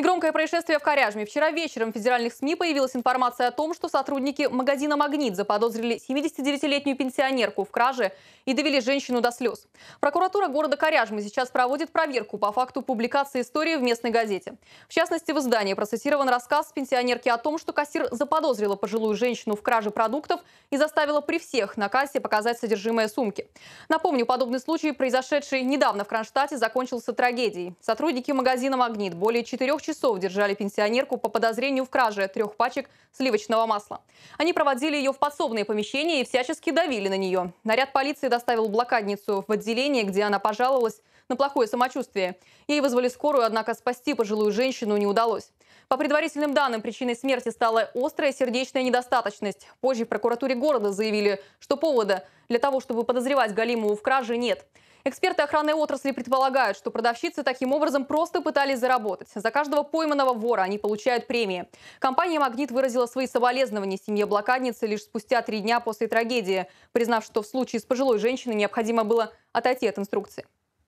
Негромкое происшествие в Коряжме. Вчера вечером в федеральных СМИ появилась информация о том, что сотрудники магазина «Магнит» заподозрили 79-летнюю пенсионерку в краже и довели женщину до слез. Прокуратура города Коряжмы сейчас проводит проверку по факту публикации истории в местной газете. В частности, в издании процитирован рассказ пенсионерки о том, что кассир заподозрила пожилую женщину в краже продуктов и заставила при всех на кассе показать содержимое сумки. Напомню, подобный случай, произошедший недавно в Кронштадте, закончился трагедией. Сотрудники магазина «Магнит» более четырех часов держали пенсионерку по подозрению в краже трех пачек сливочного масла. Они проводили ее в подсобные помещения и всячески давили на нее. Наряд полиции доставил блокадницу в отделение, где она пожаловалась на плохое самочувствие. Ей вызвали скорую, однако спасти пожилую женщину не удалось. По предварительным данным, причиной смерти стала острая сердечная недостаточность. Позже в прокуратуре города заявили, что повода для того, чтобы подозревать Галимову в краже, нет. Эксперты охранной отрасли предполагают, что продавщицы таким образом просто пытались заработать. За каждого пойманного вора они получают премии. Компания «Магнит» выразила свои соболезнования семье блокадницы лишь спустя три дня после трагедии, признав, что в случае с пожилой женщиной необходимо было отойти от инструкции.